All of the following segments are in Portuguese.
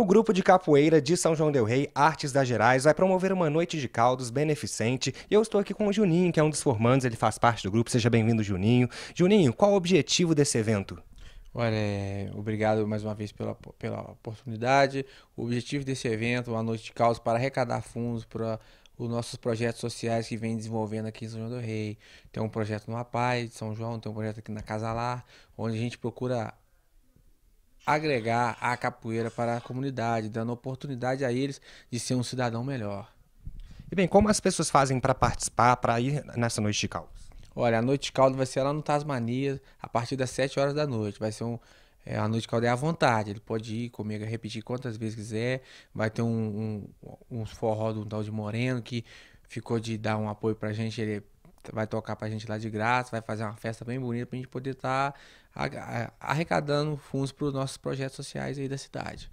O grupo de capoeira de São João del Rei, Artes das Gerais, vai promover uma noite de caldos beneficente. E eu estou aqui com o Juninho, que é um dos formandos, ele faz parte do grupo. Seja bem-vindo, Juninho. Juninho, qual o objetivo desse evento? Olha, é, obrigado mais uma vez pela, pela oportunidade. O objetivo desse evento, uma noite de caldos, para arrecadar fundos para os nossos projetos sociais que vem desenvolvendo aqui em São João do Rei. Tem um projeto no APAI de São João, tem um projeto aqui na Casa lá, onde a gente procura agregar a capoeira para a comunidade, dando oportunidade a eles de ser um cidadão melhor. E bem, como as pessoas fazem para participar, para ir nessa noite de caldo? Olha, a noite de caldo vai ser lá no Tasmania, a partir das 7 horas da noite. Vai ser um, é, a noite de caldo é à vontade, ele pode ir comigo, repetir quantas vezes quiser. Vai ter um, um, um forró de um tal de Moreno que ficou de dar um apoio pra gente. Ele vai tocar pra gente lá de graça, vai fazer uma festa bem bonita pra gente poder estar tá arrecadando fundos para os nossos projetos sociais aí da cidade.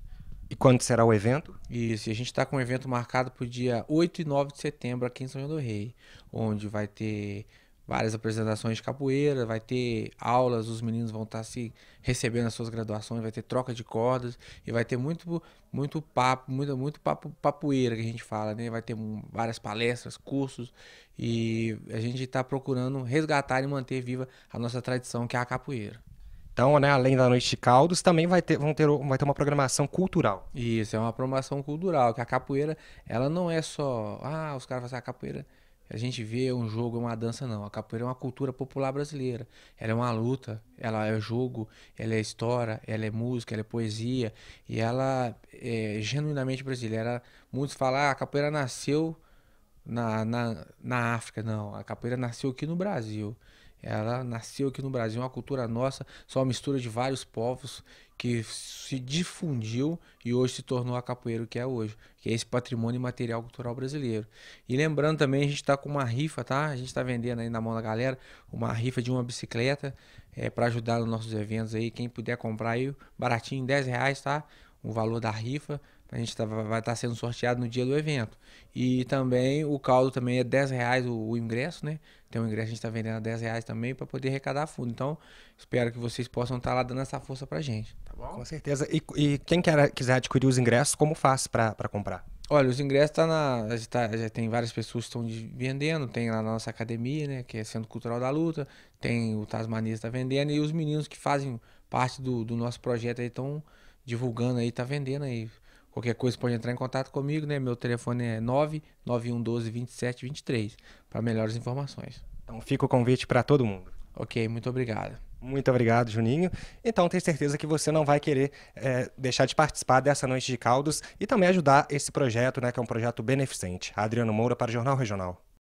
E quando será o evento? Isso, a gente está com um evento marcado para o dia 8 e 9 de setembro aqui em São João do Rei, onde vai ter várias apresentações de capoeira, vai ter aulas, os meninos vão estar tá se recebendo as suas graduações, vai ter troca de cordas e vai ter muito muito papo, muito muito papo papoeira que a gente fala, né? Vai ter várias palestras, cursos e a gente está procurando resgatar e manter viva a nossa tradição que é a capoeira. Então, né, além da noite de caldos, também vai ter, vão ter, vai ter uma programação cultural. Isso, é uma programação cultural, que a capoeira, ela não é só, ah, os caras fazem assim, ah, a capoeira a gente vê um jogo, é uma dança, não. A capoeira é uma cultura popular brasileira. Ela é uma luta, ela é jogo, ela é história, ela é música, ela é poesia. E ela é genuinamente brasileira. Muitos falam, ah, a capoeira nasceu na, na, na África. Não, a capoeira nasceu aqui no Brasil. Ela nasceu aqui no Brasil, uma cultura nossa, só uma mistura de vários povos que se difundiu e hoje se tornou a capoeira que é hoje, que é esse patrimônio material cultural brasileiro. E lembrando também, a gente está com uma rifa, tá? A gente está vendendo aí na mão da galera uma rifa de uma bicicleta é, para ajudar nos nossos eventos aí. Quem puder comprar aí, baratinho, 10 reais, tá? O valor da rifa a gente tá, vai estar tá sendo sorteado no dia do evento. E também o caldo também é 10 reais o, o ingresso, né? Tem então, um ingresso que a gente está vendendo a 10 reais também para poder arrecadar fundo. Então, espero que vocês possam estar tá lá dando essa força a gente, tá bom? Com certeza. E, e quem quer, quiser adquirir os ingressos, como faz para comprar? Olha, os ingressos tá na. Tá, já tem várias pessoas que estão vendendo, tem lá na nossa academia, né? Que é Centro Cultural da Luta, tem o tasmanista está vendendo, e os meninos que fazem parte do, do nosso projeto aí estão divulgando aí, tá vendendo aí. Qualquer coisa pode entrar em contato comigo, né? Meu telefone é 27 23 para melhores informações. Então fica o convite para todo mundo. Ok, muito obrigado. Muito obrigado, Juninho. Então, tenho certeza que você não vai querer é, deixar de participar dessa noite de caldos e também ajudar esse projeto, né, que é um projeto beneficente. Adriano Moura para o Jornal Regional.